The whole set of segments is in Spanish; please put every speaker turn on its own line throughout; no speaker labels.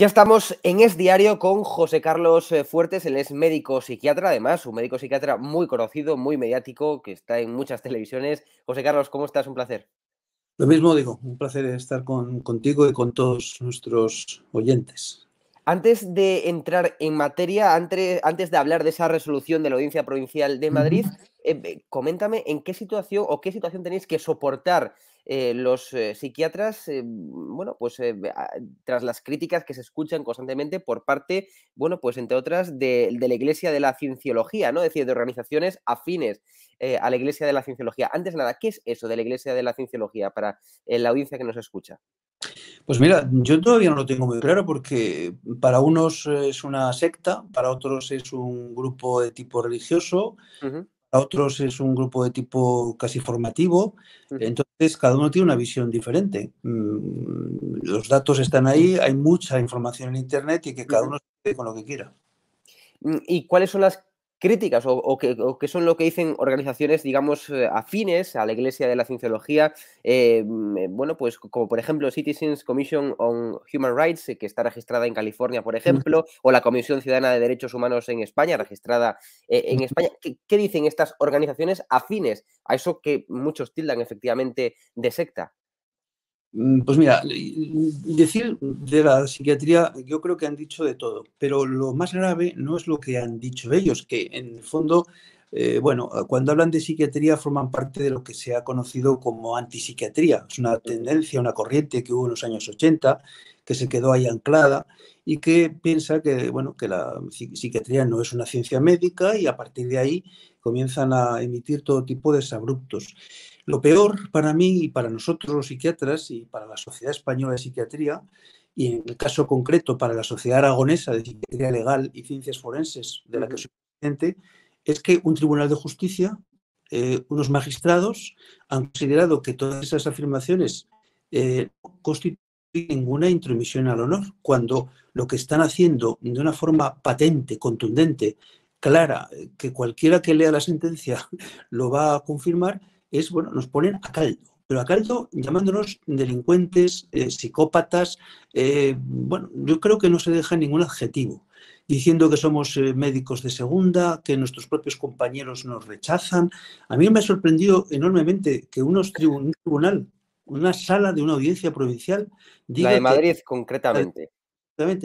Ya estamos en Es Diario con José Carlos eh, Fuertes, él es médico psiquiatra, además, un médico psiquiatra muy conocido, muy mediático, que está en muchas televisiones. José Carlos, ¿cómo estás? Un placer. Lo mismo digo, un placer estar contigo y con todos nuestros oyentes. Antes de entrar en materia, antes, de hablar de esa resolución de la Audiencia Provincial de Madrid, eh, coméntame en qué situación o qué situación tenéis que soportar eh, los eh, psiquiatras, bueno, pues tras las críticas que se escuchan constantemente por parte, bueno, pues entre otras, de, la Iglesia de la Cienciología, ¿no? Es decir, de organizaciones afines a la Iglesia de la Cienciología. Antes de nada, ¿qué es eso de la Iglesia de la Cienciología para la audiencia que nos escucha?
Pues mira, yo todavía no lo tengo muy claro porque para unos es una secta, para otros es un grupo de tipo religioso, a otros es un grupo de tipo casi formativo, entonces cada uno tiene una visión diferente. Mm, los datos están ahí, hay mucha información en
Internet y que cada uno se con lo que quiera. Mm, ¿Y cuáles son las críticas o, que, son lo que dicen organizaciones, digamos, eh, afines a la Iglesia de la Cienciología, eh, mm, eh, bueno, pues como por ejemplo Citizens Commission on Human Rights, que está registrada en California, por ejemplo, o la Comisión Ciudadana de Derechos Humanos en España, registrada en España. ¿Qué dicen estas organizaciones afines a eso que muchos tildan efectivamente de secta?
Mm, pues mira, decir de la psiquiatría, yo creo que han dicho de todo, pero lo más grave no es lo que han dicho ellos, que en el fondo eh, bueno, cuando hablan de psiquiatría forman parte de lo que se ha conocido como antipsiquiatría. Es una tendencia, una corriente que hubo en los años 80, que se quedó ahí anclada y que piensa que, bueno, que la psiquiatría no es una ciencia médica y a partir de ahí comienzan a emitir todo tipo de desabruptos. Lo peor para mí y para nosotros los psiquiatras y para la Sociedad Española de Psiquiatría y en el caso concreto para la Sociedad Aragonesa de Psiquiatría Legal y Ciencias Forenses de la que soy presidente, es que un tribunal de justicia, eh, unos magistrados, han considerado que todas esas afirmaciones eh, constituyen ninguna intromisión al honor, cuando lo que están haciendo de una forma patente, contundente, clara, que cualquiera que lea la sentencia lo va a confirmar, es, bueno, nos ponen a caldo pero a caldo llamándonos delincuentes, eh, psicópatas, bueno, yo creo que no se deja ningún adjetivo diciendo que somos eh, médicos de segunda, que nuestros propios compañeros nos rechazan. A mí me ha sorprendido enormemente que unos un tribunal, una sala de una audiencia provincial,
diga la de Madrid concretamente,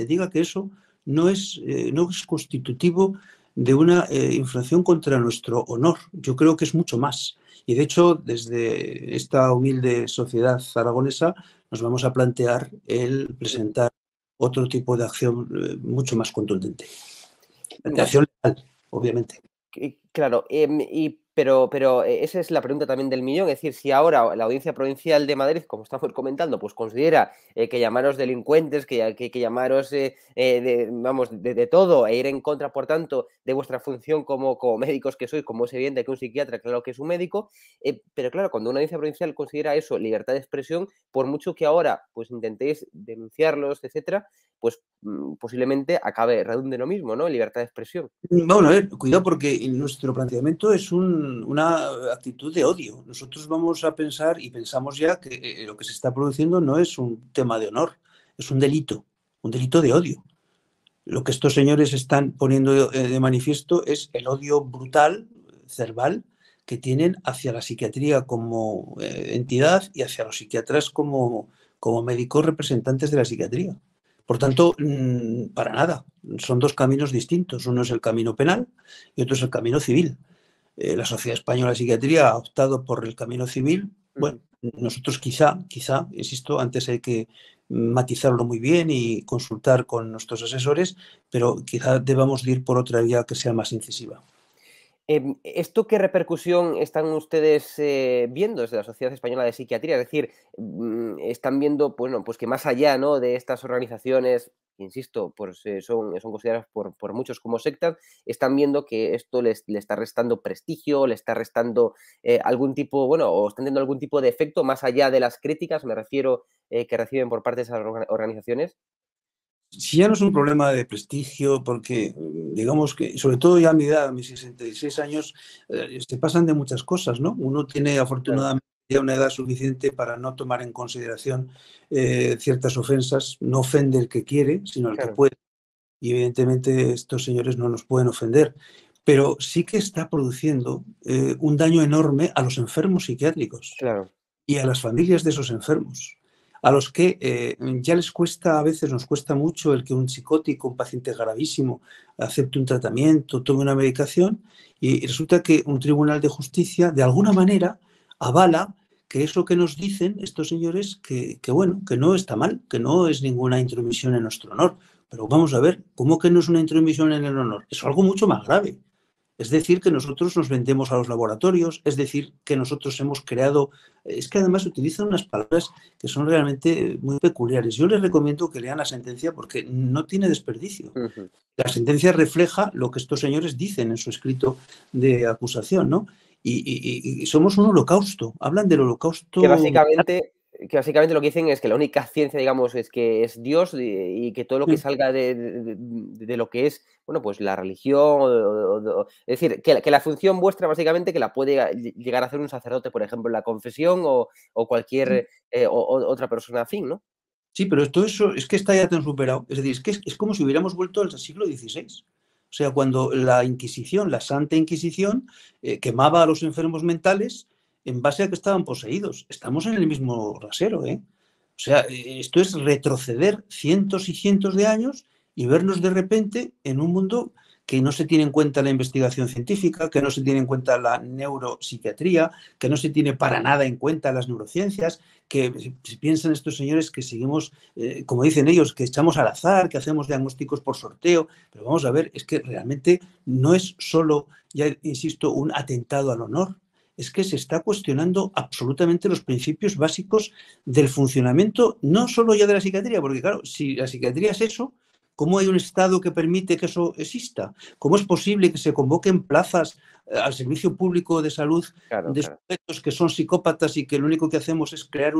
diga que eso no es, eh, no es constitutivo de una eh, infracción contra nuestro honor. Yo creo que es mucho más. Y de hecho, desde esta humilde sociedad aragonesa nos vamos a plantear el presentar otro tipo de acción eh, mucho más contundente. La acción legal, obviamente.
Claro, eh, y pero, pero eh, esa es la pregunta también del millón, es decir, si ahora la Audiencia Provincial de Madrid, como estamos comentando, pues considera eh, que llamaros delincuentes, que, que, que llamaros eh, de, vamos, de, todo e ir en contra, por tanto, de vuestra función como, como médicos que sois, como es evidente que un psiquiatra, claro que es un médico, pero claro, cuando una audiencia provincial considera eso libertad de expresión, por mucho que ahora pues intentéis denunciarlos, etcétera, pues mm, posiblemente acabe redunde lo mismo, ¿no? Libertad de expresión.
Vamos a ver, cuidado porque nuestro planteamiento es un una actitud de odio. Nosotros vamos a pensar y pensamos ya que eh, lo que se está produciendo no es un tema de honor, es un delito, un delito de odio. Lo que estos señores están poniendo eh, de, manifiesto es el odio brutal, cerval, que tienen hacia la psiquiatría como eh, entidad y hacia los psiquiatras como, como médicos representantes de la psiquiatría. Por tanto, mm, para nada, son dos caminos distintos. Uno es el camino penal y otro es el camino civil. Eh, la Sociedad Española de Psiquiatría ha optado por el camino civil. Bueno, nosotros quizá, quizá, insisto, antes hay que matizarlo muy bien y consultar con nuestros asesores, pero quizá debamos ir por otra vía que sea más incisiva.
Em, ¿Esto qué repercusión están ustedes eh, viendo desde la Sociedad Española de Psiquiatría? Es decir, mm, están viendo, bueno, pues que más allá ¿no? de estas organizaciones, insisto, pues, eh, son, son, consideradas por, por, muchos como sectas, están viendo que esto les, está restando prestigio, le está restando eh, algún tipo, bueno, o están teniendo algún tipo de efecto más allá de las críticas, me refiero, que reciben por parte de esas organizaciones
si ya no es un problema de prestigio, porque digamos que, sobre todo ya a mi edad, a mis
66 años, eh,
se pasan de muchas cosas, ¿no? Uno tiene afortunadamente ya una edad suficiente para no tomar en consideración eh, ciertas ofensas, no ofende el que quiere, sino el que puede. Y evidentemente estos señores no nos pueden ofender, pero sí que está produciendo eh, un daño enorme a los enfermos psiquiátricos y a las familias de esos enfermos a los que eh, ya les cuesta, a veces nos cuesta mucho el que un psicótico, un paciente gravísimo, acepte un tratamiento, tome una medicación, y resulta que un tribunal de justicia, de alguna manera, avala que es lo que nos dicen estos señores, que, que bueno, que no está mal, que no es ninguna intromisión en nuestro honor. Pero vamos a ver, ¿cómo que no es una intromisión en el honor? Es algo mucho más grave. Es decir, que nosotros nos vendemos a los laboratorios, es decir, que nosotros hemos creado... Es que además utilizan unas palabras que son realmente muy peculiares. Yo les recomiendo que lean la sentencia porque no tiene desperdicio. La sentencia refleja lo que estos señores dicen en su escrito de acusación, ¿no? Y, y somos un holocausto. Hablan del holocausto... Que básicamente
que básicamente lo que dicen es que la única ciencia, digamos, es que es Dios y, que todo lo que salga de, lo que es, bueno, pues la religión, es decir, que la, función vuestra básicamente que la puede llegar a hacer un sacerdote, por ejemplo, en la confesión o, cualquier eh, otra persona afín, ¿no?
Sí, pero esto eso es que está ya tan superado. Es decir, es como si hubiéramos vuelto al siglo XVI. O sea, cuando la Inquisición, la Santa Inquisición, eh, quemaba a los enfermos mentales, en base a que estaban poseídos. Estamos en el mismo rasero, ¿eh? O sea, eh, esto es retroceder cientos y cientos de años y vernos de repente en un mundo que no se tiene en cuenta la investigación científica, que no se tiene en cuenta la neuropsiquiatría, que no se tiene para nada en cuenta las neurociencias, que si piensan estos señores que seguimos, eh, como dicen ellos, que echamos al azar, que hacemos diagnósticos por sorteo, pero vamos a ver, es que realmente no es solo, ya insisto, un atentado al honor, es que se está cuestionando absolutamente los principios básicos del funcionamiento, no solo ya de la psiquiatría, porque claro, si la psiquiatría es eso, ¿Cómo hay un Estado que permite que eso exista? ¿Cómo es posible que se convoquen plazas eh, al servicio público de salud de sujetos que son psicópatas y que lo único que hacemos es crear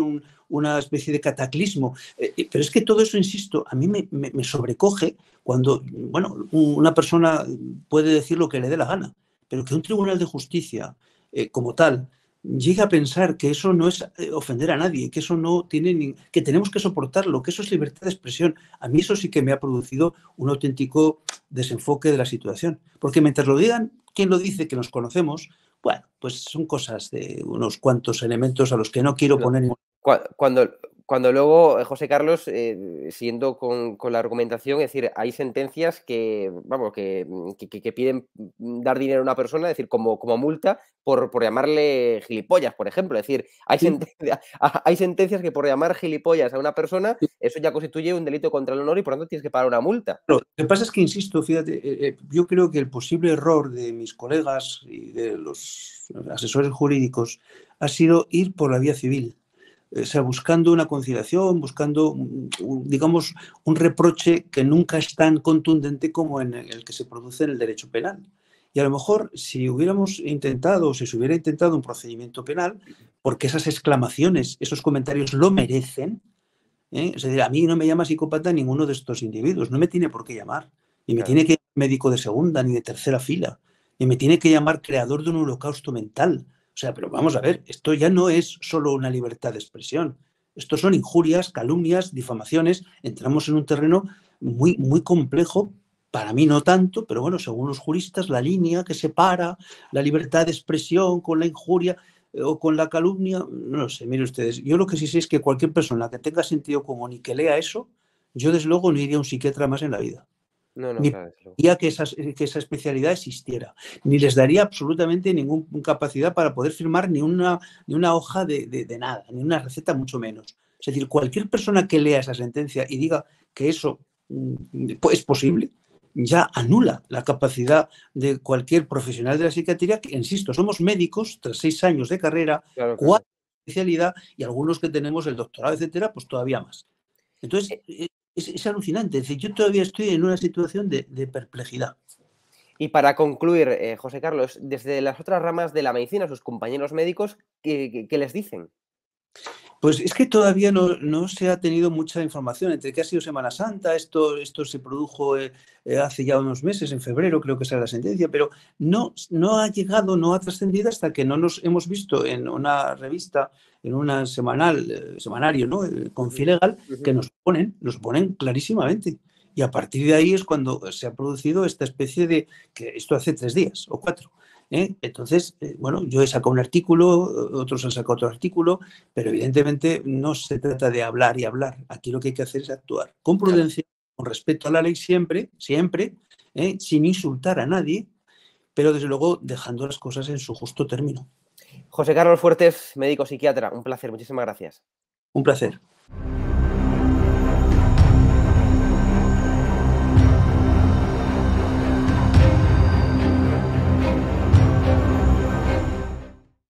una especie de cataclismo? Eh, eh, pero es que todo eso, insisto, a mí me, me, sobrecoge cuando, bueno, una persona puede decir lo que le dé la gana, pero que un tribunal de justicia eh, como tal, llega a pensar que eso no es eh, ofender a nadie, que eso no tiene que tenemos que soportarlo, que eso es libertad de expresión. A mí eso sí que me ha producido un auténtico desenfoque de la situación, porque mientras lo digan, ¿quién lo dice que nos conocemos, bueno, pues son cosas de unos cuantos elementos a los que no quiero poner.
Cuando, cuando luego eh, José Carlos, eh, siguiendo con, la argumentación, es decir, hay sentencias que, vamos, que, mm, que, piden mm, dar dinero a una persona, es decir, como, como multa por, llamarle gilipollas, por ejemplo. Es decir, hay, sentencias, hay sentencias que por llamar gilipollas a una persona, eso ya constituye un delito contra el honor y por lo tanto tienes que pagar una multa. lo que
pasa es que, insisto, fíjate, eh, eh, yo creo que el posible error de mis colegas y de los asesores jurídicos ha sido ir por la vía civil buscando una conciliación, buscando, digamos, un reproche que nunca es tan contundente como en el que se produce en el derecho penal. Y a lo mejor si hubiéramos intentado o si se hubiera intentado un procedimiento penal, porque esas exclamaciones, esos comentarios lo merecen, ¿eh? es a mí no me llama psicópata ninguno de estos individuos, no me tiene por qué llamar, ni me tiene que llamar médico de segunda ni de tercera fila, Y me tiene que llamar creador de un holocausto mental, o sea, pero vamos a ver, esto ya no es solo una libertad de expresión. Esto son injurias, calumnias, difamaciones. Entramos en un terreno muy, muy complejo para mí no tanto, pero bueno, según los juristas, la línea que separa la libertad de expresión con la injuria eh, o con la calumnia, no lo sé, mire ustedes, yo lo que sí sé es que cualquier persona que tenga sentido común y que lea eso, yo desde luego no iría a un psiquiatra más en la vida.
No, no, ni que,
que esa especialidad existiera, ni les daría absolutamente ninguna capacidad para poder firmar ni una, una hoja de, nada, ni una receta mucho menos. Es decir, cualquier persona que lea esa sentencia y diga que eso mm, es posible, ya anula la capacidad de cualquier profesional de la psiquiatría, que, insisto, somos médicos tras seis años de carrera, cuatro especialidad y algunos que tenemos el doctorado, etcétera, pues todavía más. Entonces, eh, eh, es, alucinante. Es decir, yo todavía estoy en una situación
de, perplejidad. Y para concluir, eh, José Carlos, desde las otras ramas de la medicina, sus compañeros médicos, qué les dicen?
Pues es que todavía no, se ha tenido mucha información. Entre
que ha sido Semana Santa, esto, esto se produjo eh,
eh, hace ya unos meses, en febrero creo que será la sentencia, pero no, ha llegado, no ha trascendido hasta que no nos hemos visto en una revista, en una semanal, eh, semanario, ¿no? El Confilegal, que nos ponen, nos ponen clarísimamente. Y a partir de ahí es cuando se ha producido esta especie de, que esto hace tres días o cuatro, ¿eh? Entonces, eh, bueno, yo he sacado un artículo, otros han sacado otro artículo, pero evidentemente no se trata de hablar y hablar. Aquí lo que hay que hacer es actuar con prudencia, con respeto a la ley siempre, siempre, ¿eh? sin insultar a nadie, pero desde luego dejando las cosas en su justo
término. José Carlos Fuertes, médico psiquiatra, un placer, muchísimas gracias. Un placer.